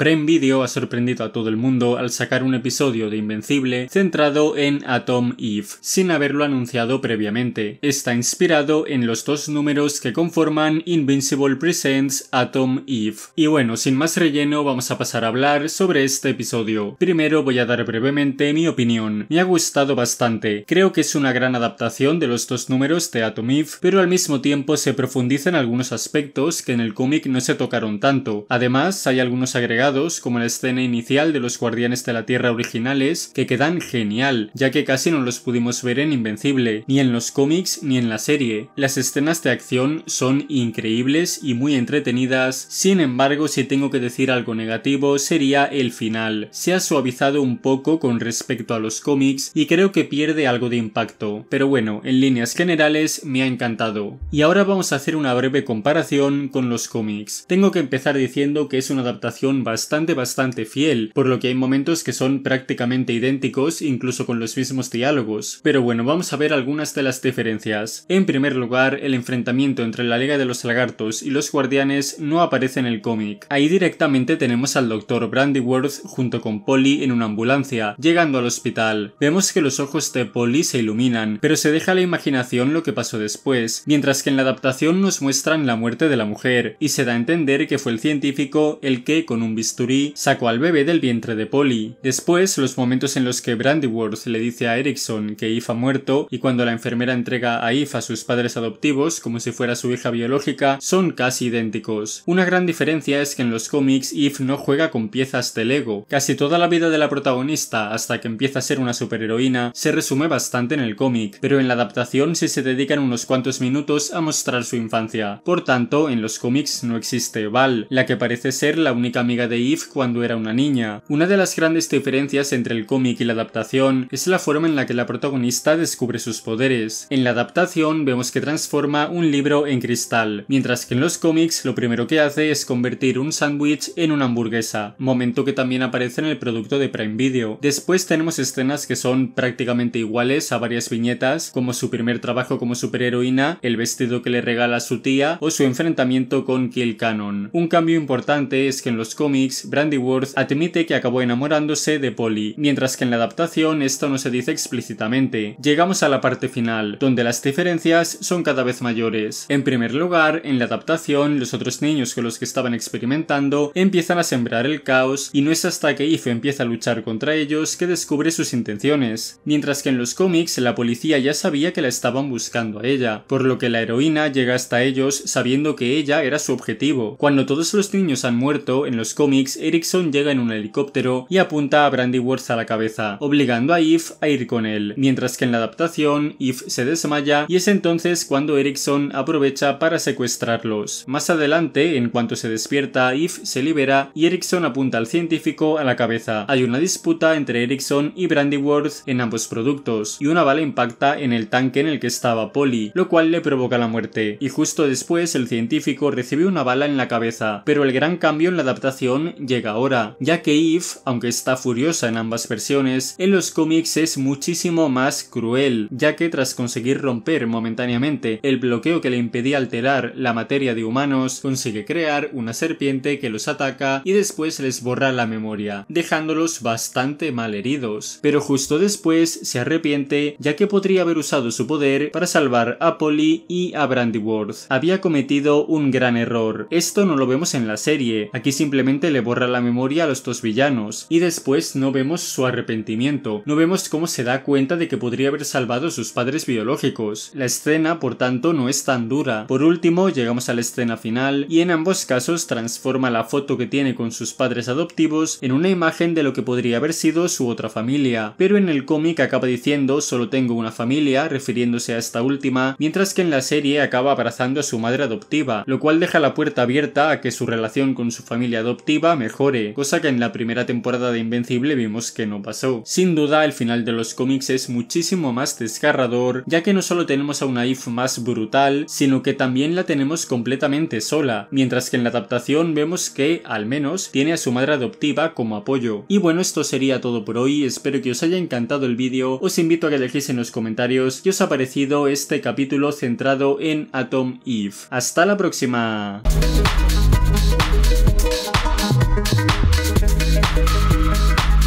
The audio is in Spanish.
Prem Video ha sorprendido a todo el mundo al sacar un episodio de Invencible centrado en Atom Eve, sin haberlo anunciado previamente. Está inspirado en los dos números que conforman Invincible Presents Atom Eve. Y bueno, sin más relleno, vamos a pasar a hablar sobre este episodio. Primero voy a dar brevemente mi opinión. Me ha gustado bastante. Creo que es una gran adaptación de los dos números de Atom Eve, pero al mismo tiempo se profundiza en algunos aspectos que en el cómic no se tocaron tanto. Además, hay algunos agregados como la escena inicial de los Guardianes de la Tierra originales, que quedan genial, ya que casi no los pudimos ver en Invencible, ni en los cómics ni en la serie. Las escenas de acción son increíbles y muy entretenidas, sin embargo si tengo que decir algo negativo sería el final. Se ha suavizado un poco con respecto a los cómics y creo que pierde algo de impacto, pero bueno, en líneas generales me ha encantado. Y ahora vamos a hacer una breve comparación con los cómics. Tengo que empezar diciendo que es una adaptación bastante bastante bastante fiel, por lo que hay momentos que son prácticamente idénticos incluso con los mismos diálogos. Pero bueno, vamos a ver algunas de las diferencias. En primer lugar, el enfrentamiento entre la Liga de los Lagartos y los Guardianes no aparece en el cómic. Ahí directamente tenemos al Dr. Brandyworth junto con Polly en una ambulancia, llegando al hospital. Vemos que los ojos de Polly se iluminan, pero se deja a la imaginación lo que pasó después, mientras que en la adaptación nos muestran la muerte de la mujer, y se da a entender que fue el científico el que, con un bisturí, sacó al bebé del vientre de Polly. Después, los momentos en los que Brandyworth le dice a Erickson que Eve ha muerto y cuando la enfermera entrega a Eve a sus padres adoptivos como si fuera su hija biológica, son casi idénticos. Una gran diferencia es que en los cómics Eve no juega con piezas de Lego. Casi toda la vida de la protagonista, hasta que empieza a ser una superheroína, se resume bastante en el cómic, pero en la adaptación sí se dedican unos cuantos minutos a mostrar su infancia. Por tanto, en los cómics no existe Val, la que parece ser la única amiga de Eve cuando era una niña. Una de las grandes diferencias entre el cómic y la adaptación es la forma en la que la protagonista descubre sus poderes. En la adaptación vemos que transforma un libro en cristal, mientras que en los cómics lo primero que hace es convertir un sándwich en una hamburguesa, momento que también aparece en el producto de Prime Video. Después tenemos escenas que son prácticamente iguales a varias viñetas, como su primer trabajo como superheroína, el vestido que le regala su tía o su enfrentamiento con Kill Cannon. Un cambio importante es que en los cómics Brandyworth admite que acabó enamorándose de Polly, mientras que en la adaptación esto no se dice explícitamente. Llegamos a la parte final, donde las diferencias son cada vez mayores. En primer lugar, en la adaptación, los otros niños con los que estaban experimentando empiezan a sembrar el caos y no es hasta que Ife empieza a luchar contra ellos que descubre sus intenciones, mientras que en los cómics la policía ya sabía que la estaban buscando a ella, por lo que la heroína llega hasta ellos sabiendo que ella era su objetivo. Cuando todos los niños han muerto, en los cómics Mix, Erickson llega en un helicóptero y apunta a Brandyworth a la cabeza, obligando a Eve a ir con él, mientras que en la adaptación Eve se desmaya y es entonces cuando Erickson aprovecha para secuestrarlos. Más adelante, en cuanto se despierta, Eve se libera y Erickson apunta al científico a la cabeza. Hay una disputa entre Erickson y Brandyworth en ambos productos, y una bala impacta en el tanque en el que estaba Polly, lo cual le provoca la muerte, y justo después el científico recibe una bala en la cabeza, pero el gran cambio en la adaptación llega ahora, ya que Eve, aunque está furiosa en ambas versiones, en los cómics es muchísimo más cruel, ya que tras conseguir romper momentáneamente el bloqueo que le impedía alterar la materia de humanos, consigue crear una serpiente que los ataca y después les borra la memoria, dejándolos bastante mal heridos. Pero justo después se arrepiente, ya que podría haber usado su poder para salvar a Polly y a Brandyworth. Había cometido un gran error. Esto no lo vemos en la serie, aquí simplemente le borra la memoria a los dos villanos, y después no vemos su arrepentimiento, no vemos cómo se da cuenta de que podría haber salvado a sus padres biológicos. La escena, por tanto, no es tan dura. Por último, llegamos a la escena final, y en ambos casos transforma la foto que tiene con sus padres adoptivos en una imagen de lo que podría haber sido su otra familia, pero en el cómic acaba diciendo solo tengo una familia, refiriéndose a esta última, mientras que en la serie acaba abrazando a su madre adoptiva, lo cual deja la puerta abierta a que su relación con su familia adoptiva mejore, cosa que en la primera temporada de Invencible vimos que no pasó. Sin duda, el final de los cómics es muchísimo más desgarrador, ya que no solo tenemos a una Eve más brutal, sino que también la tenemos completamente sola, mientras que en la adaptación vemos que, al menos, tiene a su madre adoptiva como apoyo. Y bueno, esto sería todo por hoy, espero que os haya encantado el vídeo, os invito a que dejéis en los comentarios qué os ha parecido este capítulo centrado en Atom Eve. ¡Hasta la próxima! Thank you.